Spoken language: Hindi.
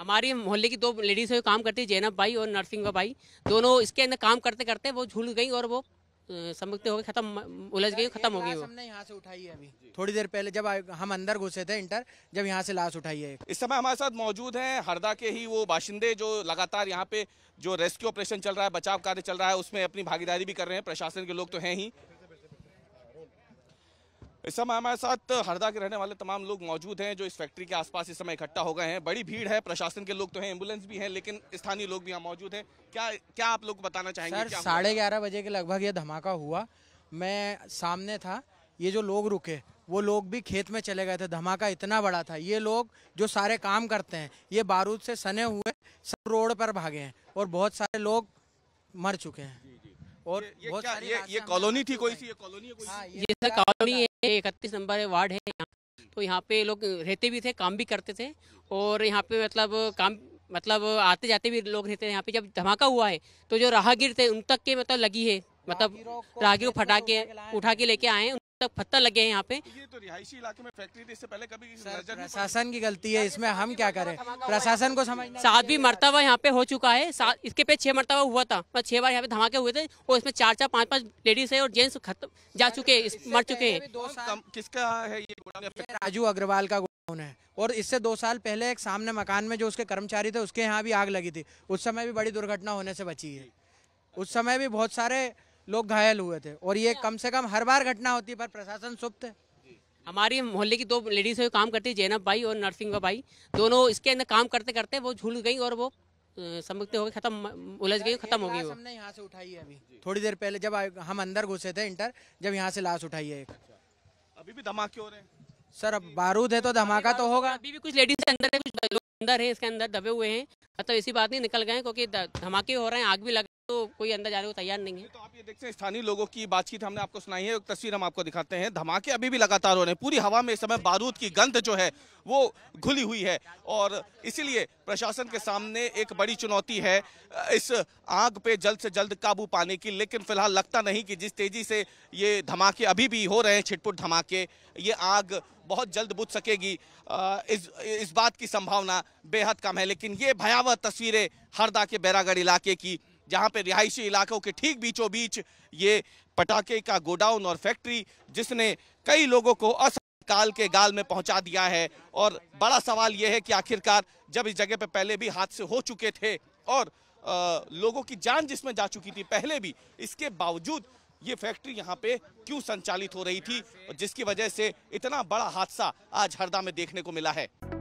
हमारी मोहल्ले की दो लेडीज है काम करती है जैनब भाई और नरसिंह भाई दोनों इसके अंदर काम करते करते वो झूल गई और वो समझते हो गए खत्म उलझ गई खत्म हो गई हमने यहाँ से उठाई है अभी थोड़ी देर पहले जब हम अंदर घुसे थे इंटर जब यहाँ से लाश उठाई है इस समय हमारे साथ मौजूद हैं हरदा के ही वो बाशिंदे जो लगातार यहाँ पे जो रेस्क्यू ऑपरेशन चल रहा है बचाव कार्य चल रहा है उसमें अपनी भागीदारी भी कर रहे हैं प्रशासन के लोग तो हैं ही इस समय हमारे साथ हरदा के रहने वाले तमाम लोग मौजूद हैं जो इस फैक्ट्री के आसपास इस समय इकट्ठा हो गए हैं बड़ी भीड़ है प्रशासन के लोग तो हैं एम्बुलेंस भी हैं लेकिन स्थानीय लोग भी यहाँ मौजूद हैं क्या क्या आप लोग बताना चाहेंगे सर साढ़े ग्यारह बजे के लगभग ये धमाका हुआ मैं सामने था ये जो लोग रुके वो लोग भी खेत में चले गए थे धमाका इतना बड़ा था ये लोग जो सारे काम करते हैं ये बारूद से सने हुए सब रोड पर भागे हैं और बहुत सारे लोग मर चुके हैं और ये, ये, क्या, ये, ये कॉलोनी थी कोई सी ये कॉलोनी है कोई सी? हाँ, ये सर कॉलोनी है इकतीस नंबर वार्ड है यहाँ तो यहाँ पे लोग रहते भी थे काम भी करते थे और यहाँ पे मतलब काम मतलब आते जाते भी लोग रहते थे यहाँ पे जब धमाका हुआ है तो जो राहगीर थे उन तक के मतलब लगी है मतलब राहगीर को फटा के उठा के लेके आए तक पत्ता लगे हैं यहाँ पे ये तो रिहायशी इलाके में फैक्ट्री थी इससे पहले कभी प्रशासन की गलती है इसमें हम क्या करें प्रशासन को समझ सात भी मरतबा यहाँ पे हो चुका है इसके पे छह मरतबा हुआ था और छह बार यहाँ पे धमाके हुए थे और इसमें चार चार पाँच पाँच लेडीज है और जेंट्स खत्म जा चुके हैं मर चुके हैं किसका है ये राजू अग्रवाल का गोडाउन है और इससे दो साल पहले एक सामने मकान में जो उसके कर्मचारी थे उसके यहाँ भी आग लगी थी उस समय भी बड़ी दुर्घटना होने से बची है उस समय भी बहुत सारे लोग घायल हुए थे और ये कम से कम हर बार घटना होती है पर प्रशासन सुप्त है हमारी मोहल्ले की दो लेडीज है काम करती है जैनब भाई और नरसिंह भाई दोनों इसके अंदर काम करते करते वो झूल गई और वो समझते हो गए खत्म उलझ गई खत्म हो गई हमने यहाँ से उठाई है अभी थोड़ी देर पहले जब हम अंदर घुसे थे इंटर जब यहाँ से लाश उठाई है एक अच्छा। अभी भी धमाके हो रहे हैं सर अब बारूद है तो धमाका तो होगा अभी भी कुछ लेडीज अंदर है कुछ अंदर है इसके अंदर दबे हुए हैं तो ऐसी बात नहीं निकल गए क्योंकि धमाके हो रहे हैं आग भी लग तो कोई अंदर जाने को तैयार नहीं है तो आप ये देखते हैं स्थानीय लोगों की बातचीत हमने आपको सुनाई है तस्वीर हम आपको दिखाते हैं धमाके अभी भी लगातार हो रहे हैं पूरी हवा में इस समय बारूद की गंध जो है वो घुली हुई है और इसीलिए प्रशासन के सामने एक बड़ी चुनौती है इस आग पे जल्द से जल्द काबू पाने की लेकिन फिलहाल लगता नहीं कि जिस तेजी से ये धमाके अभी भी हो रहे हैं छिटपुट धमाके ये आग बहुत जल्द बुझ सकेगी इस इस बात की संभावना बेहद कम है लेकिन ये भयावह तस्वीरें हरदा के बैरागढ़ इलाके की जहां पर रिहायशी इलाकों के ठीक बीचों बीच ये पटाखे का गोडाउन और फैक्ट्री जिसने कई लोगों को अस काल के गाल में पहुंचा दिया है और बड़ा सवाल यह है कि आखिरकार जब इस जगह पे पहले भी हादसे हो चुके थे और आ, लोगों की जान जिसमें जा चुकी थी पहले भी इसके बावजूद ये फैक्ट्री यहाँ पे क्यों संचालित हो रही थी जिसकी वजह से इतना बड़ा हादसा आज हरदा में देखने को मिला है